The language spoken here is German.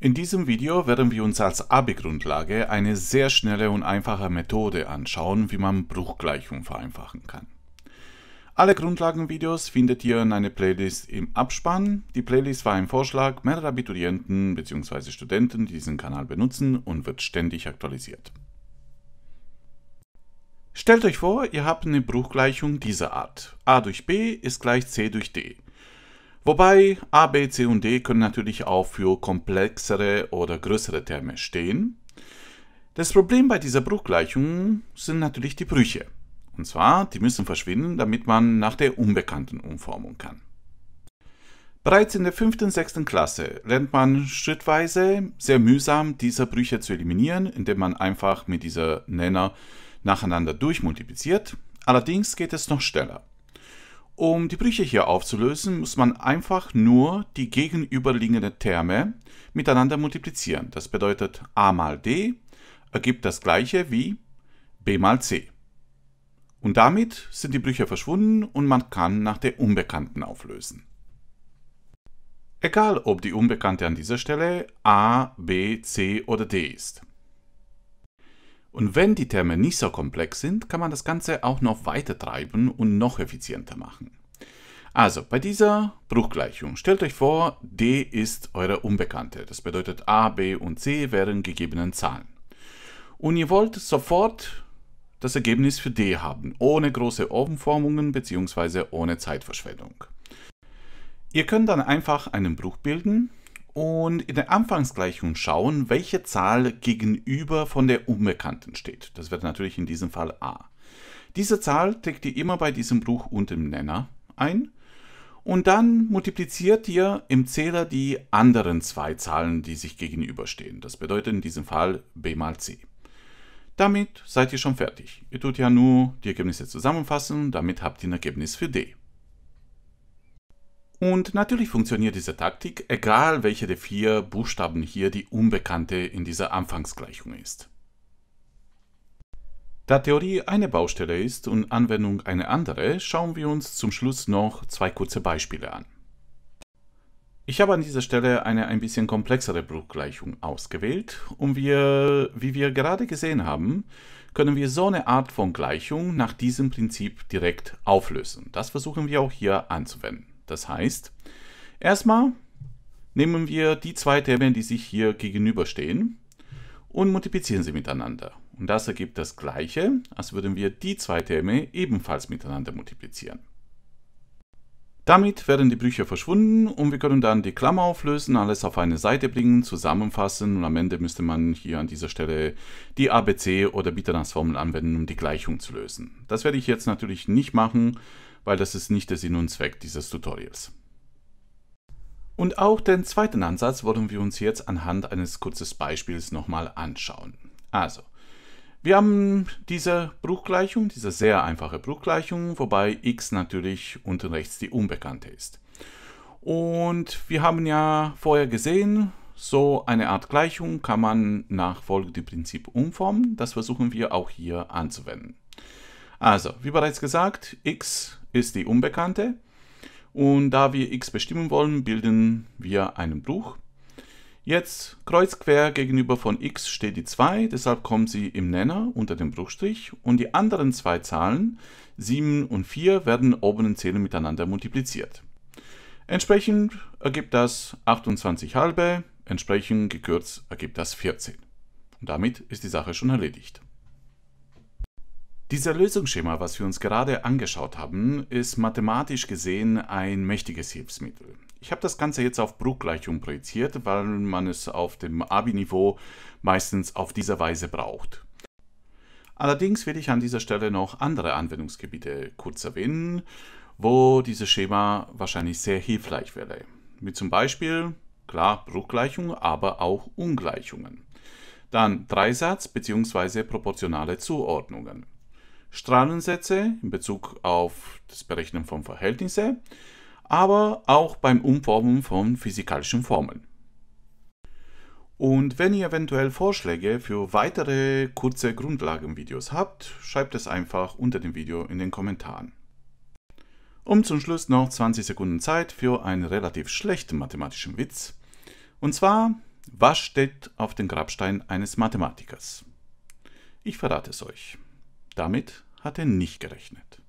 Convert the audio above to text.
In diesem Video werden wir uns als abi grundlage eine sehr schnelle und einfache Methode anschauen, wie man Bruchgleichungen vereinfachen kann. Alle Grundlagenvideos findet ihr in einer Playlist im Abspann. Die Playlist war ein Vorschlag mehrerer Abiturienten bzw. Studenten, die diesen Kanal benutzen und wird ständig aktualisiert. Stellt euch vor, ihr habt eine Bruchgleichung dieser Art. a durch b ist gleich c durch d. Wobei A, B, C und D können natürlich auch für komplexere oder größere Terme stehen. Das Problem bei dieser Bruchgleichung sind natürlich die Brüche. Und zwar, die müssen verschwinden, damit man nach der unbekannten Umformung kann. Bereits in der 5. und 6. Klasse lernt man schrittweise sehr mühsam diese Brüche zu eliminieren, indem man einfach mit dieser Nenner nacheinander durchmultipliziert. Allerdings geht es noch schneller. Um die Brüche hier aufzulösen, muss man einfach nur die gegenüberliegenden Terme miteinander multiplizieren. Das bedeutet a mal d ergibt das gleiche wie b mal c. Und damit sind die Brüche verschwunden und man kann nach der Unbekannten auflösen. Egal ob die Unbekannte an dieser Stelle a, b, c oder d ist. Und wenn die Terme nicht so komplex sind, kann man das Ganze auch noch weiter treiben und noch effizienter machen. Also, bei dieser Bruchgleichung stellt euch vor, d ist eure Unbekannte. Das bedeutet, a, b und c wären gegebenen Zahlen. Und ihr wollt sofort das Ergebnis für d haben, ohne große Umformungen bzw. ohne Zeitverschwendung. Ihr könnt dann einfach einen Bruch bilden und in der Anfangsgleichung schauen, welche Zahl gegenüber von der Unbekannten steht. Das wird natürlich in diesem Fall a. Diese Zahl trägt ihr immer bei diesem Bruch und im Nenner ein und dann multipliziert ihr im Zähler die anderen zwei Zahlen, die sich gegenüberstehen. Das bedeutet in diesem Fall b mal c. Damit seid ihr schon fertig. Ihr tut ja nur die Ergebnisse zusammenfassen, damit habt ihr ein Ergebnis für d. Und natürlich funktioniert diese Taktik, egal welche der vier Buchstaben hier die Unbekannte in dieser Anfangsgleichung ist. Da Theorie eine Baustelle ist und Anwendung eine andere, schauen wir uns zum Schluss noch zwei kurze Beispiele an. Ich habe an dieser Stelle eine ein bisschen komplexere Bruchgleichung ausgewählt und wir, wie wir gerade gesehen haben, können wir so eine Art von Gleichung nach diesem Prinzip direkt auflösen. Das versuchen wir auch hier anzuwenden. Das heißt, erstmal nehmen wir die zwei Tabellen, die sich hier gegenüberstehen und multiplizieren sie miteinander. Und das ergibt das gleiche, als würden wir die zwei Terme ebenfalls miteinander multiplizieren. Damit werden die Brüche verschwunden und wir können dann die Klammer auflösen, alles auf eine Seite bringen, zusammenfassen und am Ende müsste man hier an dieser Stelle die ABC- oder bitterners anwenden, um die Gleichung zu lösen. Das werde ich jetzt natürlich nicht machen, weil das ist nicht der Sinn und Zweck dieses Tutorials. Und auch den zweiten Ansatz wollen wir uns jetzt anhand eines kurzes Beispiels nochmal anschauen. Also, wir haben diese Bruchgleichung, diese sehr einfache Bruchgleichung, wobei x natürlich unten rechts die Unbekannte ist. Und wir haben ja vorher gesehen, so eine Art Gleichung kann man nach folgendem Prinzip umformen. Das versuchen wir auch hier anzuwenden. Also, wie bereits gesagt, x ist die Unbekannte. Und da wir x bestimmen wollen, bilden wir einen Bruch. Jetzt kreuz quer gegenüber von x steht die 2, deshalb kommt sie im Nenner unter dem Bruchstrich und die anderen zwei Zahlen 7 und 4 werden oben in Zählen miteinander multipliziert. Entsprechend ergibt das 28 halbe, entsprechend gekürzt ergibt das 14. Und damit ist die Sache schon erledigt. Dieser Lösungsschema, was wir uns gerade angeschaut haben, ist mathematisch gesehen ein mächtiges Hilfsmittel. Ich habe das Ganze jetzt auf Bruchgleichung projiziert, weil man es auf dem ABI-Niveau meistens auf dieser Weise braucht. Allerdings will ich an dieser Stelle noch andere Anwendungsgebiete kurz erwähnen, wo dieses Schema wahrscheinlich sehr hilfreich wäre. Wie zum Beispiel, klar, Bruchgleichung, aber auch Ungleichungen. Dann Dreisatz bzw. proportionale Zuordnungen. Strahlensätze in Bezug auf das Berechnen von Verhältnissen, aber auch beim Umformen von physikalischen Formeln. Und wenn ihr eventuell Vorschläge für weitere kurze Grundlagenvideos habt, schreibt es einfach unter dem Video in den Kommentaren. Um zum Schluss noch 20 Sekunden Zeit für einen relativ schlechten mathematischen Witz. Und zwar, was steht auf dem Grabstein eines Mathematikers? Ich verrate es euch. Damit hat er nicht gerechnet.